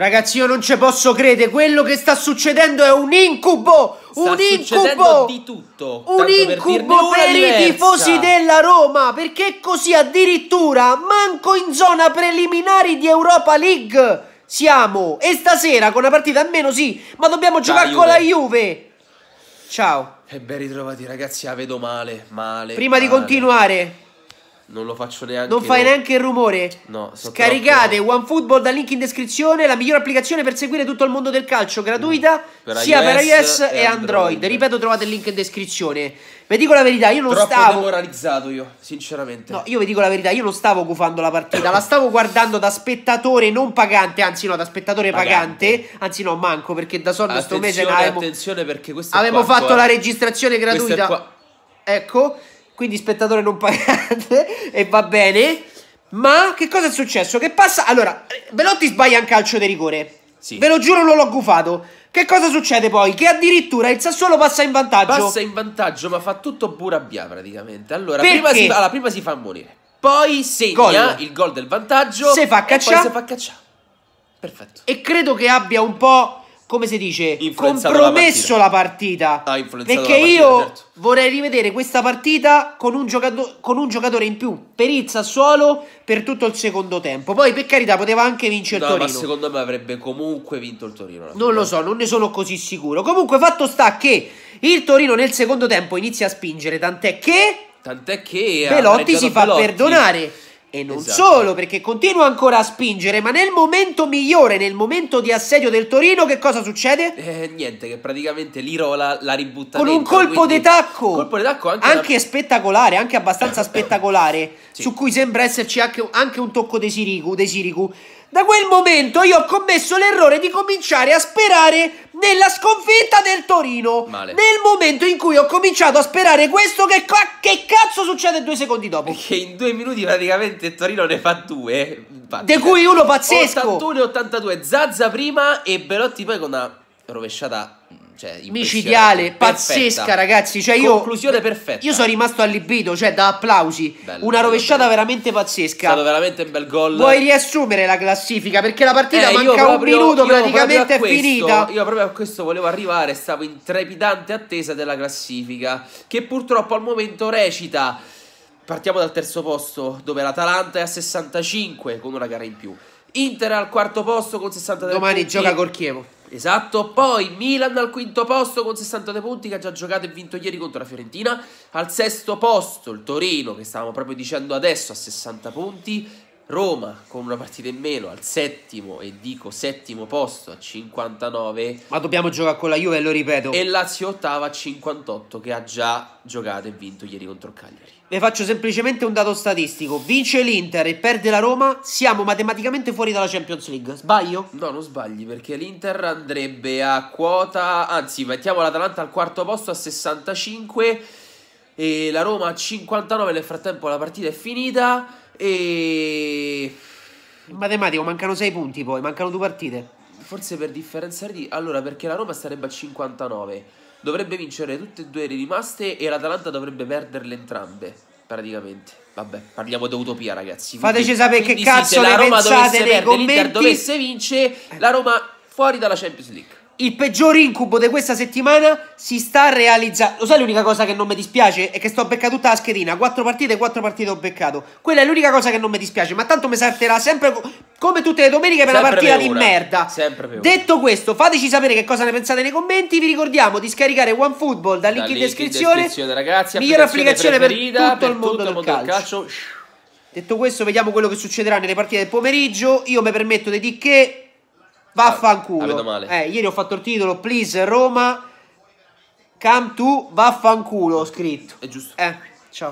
Ragazzi, io non ci posso credere. Quello che sta succedendo è un incubo. Sta un incubo di tutto. Un incubo per, per i tifosi della Roma. Perché così addirittura manco in zona preliminari di Europa League siamo. E stasera con una partita a meno sì, ma dobbiamo giocare con la Juve. Ciao. E ben ritrovati ragazzi, la vedo male, male. Prima male. di continuare, non lo faccio neanche. Non fai no. neanche il rumore. No, Scaricate troppo... OneFootball dal link in descrizione, la migliore applicazione per seguire tutto il mondo del calcio gratuita, mm, per sia iOS per iOS e Android. Android. Ripeto, trovate il link in descrizione. Vi dico la verità, io non troppo stavo. Sono demoralizzato io, sinceramente. No, io vi dico la verità, io non stavo gufando la partita, la stavo guardando da spettatore non pagante, anzi no, da spettatore pagante, pagante. anzi no, manco perché da sonno sto mese avevamo... Attenzione perché questa Avevamo fatto eh. la registrazione gratuita. Ecco quindi spettatore non pagante e va bene. Ma che cosa è successo? Che passa? Allora, Velotti sbaglia un calcio di rigore. Sì. Ve lo giuro, non l'ho gufato. Che cosa succede poi? Che addirittura il Sassuolo passa in vantaggio. Passa in vantaggio, ma fa tutto burabia praticamente. Allora prima si, allora, prima si, fa morire. Poi segna gol. il gol del vantaggio. Se fa cacciare. poi se fa cacciare. Perfetto. E credo che abbia un po' come si dice, compromesso la partita. La partita ah, perché partita, io certo. vorrei rivedere questa partita con un, giocato- con un, giocatore in più per il Sassuolo per tutto il secondo tempo. Poi, per carità, poteva anche vincere no, il Torino. Ma secondo me avrebbe comunque vinto il Torino. Non lo so, eh. non ne sono così sicuro. Comunque, fatto sta che il Torino nel secondo tempo inizia a spingere, tant'è che. Tant'è che. Belotti si fa Belotti. perdonare. E non esatto. solo, perché continua ancora a spingere, ma nel momento migliore, nel momento di assedio del Torino, che cosa succede? Eh, niente, che praticamente l'Irola la ributta Con un colpo di tacco! Colpo di tacco anche, anche una... spettacolare, anche abbastanza spettacolare, sì. su cui sembra esserci anche, anche un tocco di Sirigu, De Sirigu da quel momento io ho commesso l'errore di cominciare a sperare nella sconfitta del Torino. Male. Nel momento in cui ho cominciato a sperare questo, che, ca- che cazzo succede due secondi dopo? Che in due minuti praticamente Torino ne fa due. Di cui uno pazzesco. 81 82. Zazza prima e Belotti poi con una rovesciata mm, cioè, micidiale, pazzesca, ragazzi. Cioè, io, Conclusione perfetta. Io sono rimasto allibito, cioè da applausi. Bello, Una rovesciata bello. veramente pazzesca. È stato veramente un bel gol. Vuoi riassumere la classifica? Perché la partita eh, manca proprio, un minuto, praticamente è finita. Io proprio a questo volevo arrivare. Stavo in trepidante attesa della classifica, che purtroppo al momento recita. Partiamo dal terzo posto, dove l'Atalanta è a 65 con una gara in più. Inter al quarto posto con 63 Domani punti. gioca col Chievo. Esatto, poi Milan al quinto posto con 62 punti che ha già giocato e vinto ieri contro la Fiorentina, al sesto posto il Torino che stavamo proprio dicendo adesso a 60 punti, Roma con una partita in meno al settimo e dico settimo posto a 59. Ma dobbiamo giocare con la Juve, lo ripeto. E Lazio ottava a 58 che ha già giocato e vinto ieri contro Cagliari. Vi faccio semplicemente un dato statistico. Vince l'Inter e perde la Roma, siamo matematicamente fuori dalla Champions League. Sbaglio? No, non sbagli perché l'Inter andrebbe a quota, anzi mettiamo l'Atalanta al quarto posto a 65 e la Roma a 59, nel frattempo la partita è finita. E... In matematico mancano 6 punti poi, mancano due partite. Forse per differenziare di... Allora, perché la Roma sarebbe a 59. Dovrebbe vincere tutte e due le rimaste e l'Atalanta dovrebbe perderle entrambe, praticamente. Vabbè, parliamo di utopia, ragazzi. Fateci sapere che cazzo sì, ne Roma pensate nei perdere, dovesse vincere, la Roma fuori dalla Champions League il peggior incubo di questa settimana si sta realizzando. Lo sai l'unica cosa che non mi dispiace? È che sto beccando tutta la schedina. Quattro partite, quattro partite ho beccato. Quella è l'unica cosa che non mi dispiace. Ma tanto mi salterà sempre come tutte le domeniche per sempre una partita di merda. Sempre più. Detto questo, fateci sapere che cosa ne pensate nei commenti. Vi ricordiamo di scaricare OneFootball dal link, da link in descrizione. In descrizione ragazzi, migliore applicazione per tutto, per tutto il mondo, del, mondo calcio. calcio. Detto questo, vediamo quello che succederà nelle partite del pomeriggio. Io mi permetto di dire che Vaffanculo. male. Eh, ieri ho fatto il titolo Please Roma. Come to vaffanculo ho scritto. È giusto. Eh, ciao.